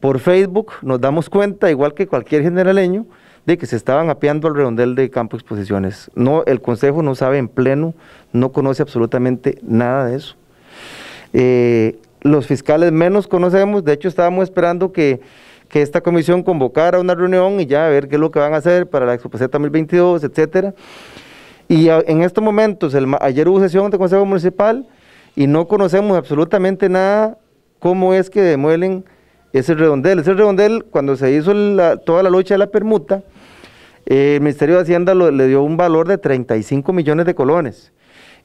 por Facebook nos damos cuenta, igual que cualquier generaleño, de que se estaban apeando al redondel de Campo Exposiciones. No, el Consejo no sabe en pleno, no conoce absolutamente nada de eso. Eh, los fiscales menos conocemos, de hecho estábamos esperando que, esta comisión convocara una reunión y ya a ver qué es lo que van a hacer para la Exposeta 2022, etcétera. Y en estos momentos, ayer hubo sesión de Consejo Municipal y no conocemos absolutamente nada cómo es que demuelen ese redondel. Ese redondel, cuando se hizo toda la lucha de la permuta, eh, el Ministerio de Hacienda le dio un valor de 35 millones de colones.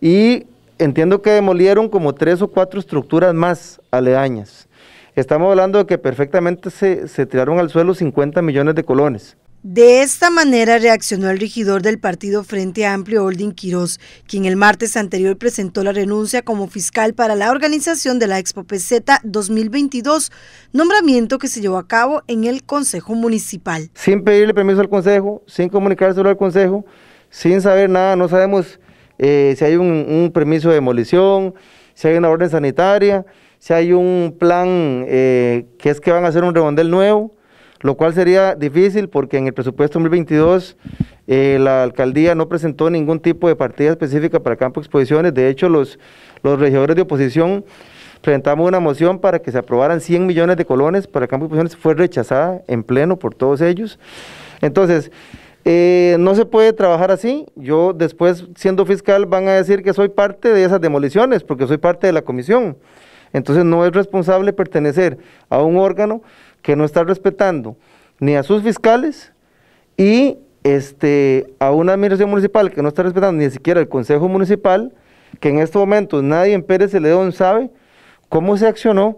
Y entiendo que demolieron como tres o cuatro estructuras más aledañas. Estamos hablando de que perfectamente se, se tiraron al suelo 50 millones de colones. De esta manera reaccionó el regidor del partido Frente Amplio, Holding Quirós, quien el martes anterior presentó la renuncia como fiscal para la organización de la Expo PZ 2022, nombramiento que se llevó a cabo en el Consejo Municipal. Sin pedirle permiso al Consejo, sin comunicárselo al Consejo, sin saber nada, no sabemos eh, si hay un, permiso de demolición, si hay una orden sanitaria, si hay un plan eh, que es que van a hacer un redondel nuevo lo cual sería difícil porque en el presupuesto 2022 eh, la alcaldía no presentó ningún tipo de partida específica para campo exposiciones. De hecho, los, los regidores de oposición presentamos una moción para que se aprobaran 100 millones de colones para campo exposiciones. Fue rechazada en pleno por todos ellos. Entonces, eh, no se puede trabajar así. Yo después, siendo fiscal, van a decir que soy parte de esas demoliciones porque soy parte de la comisión. Entonces no es responsable pertenecer a un órgano que no está respetando ni a sus fiscales y este, a una administración municipal que no está respetando ni siquiera el Consejo Municipal, que en estos momentos nadie en Pérez León sabe cómo se accionó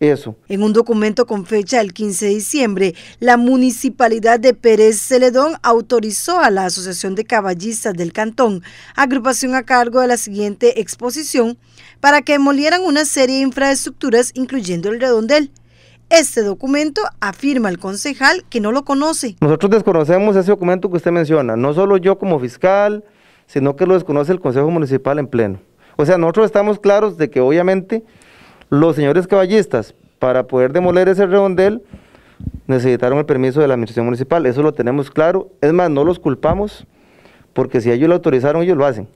eso. En un documento con fecha del 15 de diciembre, la municipalidad de Pérez Celedón autorizó a la Asociación de Caballistas del Cantón, agrupación a cargo de la siguiente exposición, para que demolieran una serie de infraestructuras incluyendo el redondel. Este documento afirma el concejal que no lo conoce. Nosotros desconocemos ese documento que usted menciona, no solo yo como fiscal, sino que lo desconoce el Consejo Municipal en pleno. O sea, nosotros estamos claros de que obviamente los señores caballistas, para poder demoler ese redondel, necesitaron el permiso de la administración municipal, eso lo tenemos claro, es más, no los culpamos, porque si ellos lo autorizaron, ellos lo hacen.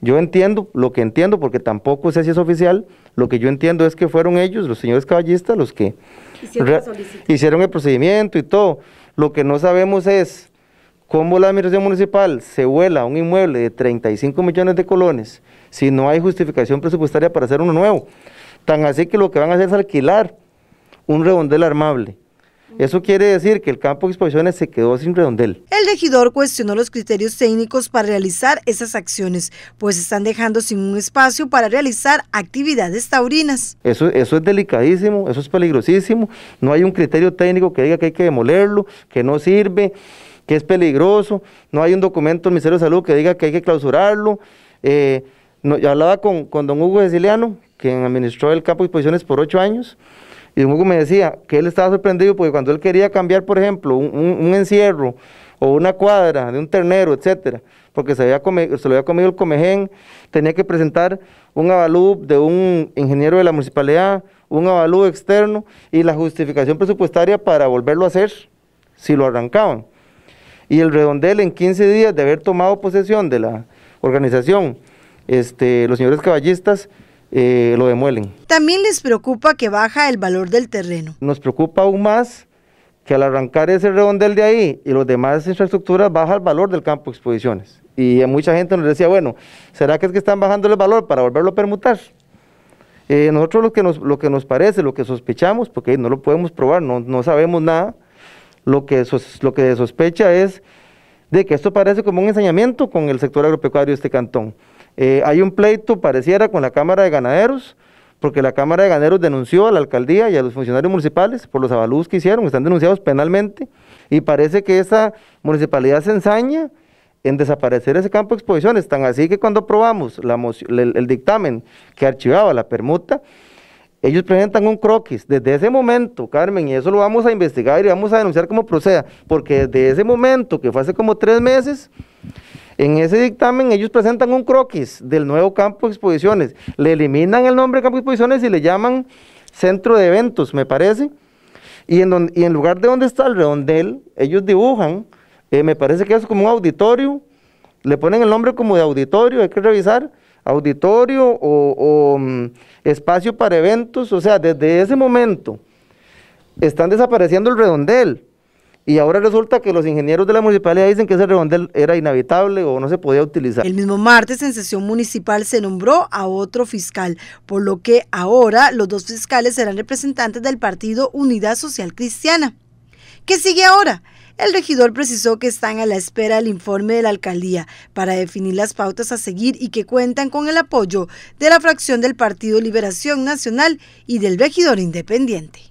Yo entiendo, lo que entiendo, porque tampoco sé si es oficial, lo que yo entiendo es que fueron ellos, los señores caballistas, los que hicieron, el procedimiento y todo. Lo que no sabemos es cómo la administración municipal se vuela un inmueble de 35 millones de colones si no hay justificación presupuestaria para hacer uno nuevo. Tan así que lo que van a hacer es alquilar un redondel armable. Eso quiere decir que el campo de exposiciones se quedó sin redondel. El regidor cuestionó los criterios técnicos para realizar esas acciones, pues están dejando sin un espacio para realizar actividades taurinas. Eso, eso es delicadísimo, eso es peligrosísimo. No hay un criterio técnico que diga que hay que demolerlo, que no sirve, que es peligroso. No hay un documento del Ministerio de Salud que diga que hay que clausurarlo. Eh, yo hablaba con, don Hugo Siliano quien administró el campo de exposiciones por ocho años. Y un me decía que él estaba sorprendido porque cuando él quería cambiar, por ejemplo, un, encierro o una cuadra de un ternero, etcétera, porque se, lo había comido el comején, tenía que presentar un avalú de un ingeniero de la municipalidad, un avalú externo y la justificación presupuestaria para volverlo a hacer si lo arrancaban. Y el redondel en 15 días de haber tomado posesión de la organización, este, los señores caballistas, eh, lo demuelen. También les preocupa que baja el valor del terreno. Nos preocupa aún más que al arrancar ese redondel de ahí y los demás infraestructuras baja el valor del campo de exposiciones. Y eh, mucha gente nos decía, bueno, ¿será que es que están bajando el valor para volverlo a permutar? Eh, nosotros lo que, nos, lo que nos parece, lo que sospechamos, porque no lo podemos probar, no, no sabemos nada, lo que, lo que sospecha es de que esto parece como un ensañamiento con el sector agropecuario de este cantón. Eh, hay un pleito, pareciera, con la Cámara de Ganaderos, porque la Cámara de Ganaderos denunció a la alcaldía y a los funcionarios municipales por los avalúos que hicieron, están denunciados penalmente, y parece que esa municipalidad se ensaña en desaparecer ese campo de exposiciones, tan así que cuando aprobamos el, dictamen que archivaba la permuta, ellos presentan un croquis. Desde ese momento, Carmen, y eso lo vamos a investigar y vamos a denunciar como proceda, porque desde ese momento, que fue hace como tres meses, en ese dictamen ellos presentan un croquis del nuevo campo de exposiciones, le eliminan el nombre de campo de exposiciones y le llaman centro de eventos, me parece. Y en, lugar de donde está el redondel, ellos dibujan, eh, me parece que es como un auditorio, le ponen el nombre como de auditorio, hay que revisar, auditorio o, mm, espacio para eventos, o sea, desde ese momento están desapareciendo el redondel y ahora resulta que los ingenieros de la municipalidad dicen que ese redondel era inhabitable o no se podía utilizar. El mismo martes en sesión municipal se nombró a otro fiscal, por lo que ahora los dos fiscales serán representantes del partido Unidad Social Cristiana. ¿Qué sigue ahora? El regidor precisó que están a la espera del informe de la alcaldía para definir las pautas a seguir y que cuentan con el apoyo de la fracción del Partido Liberación Nacional y del regidor independiente.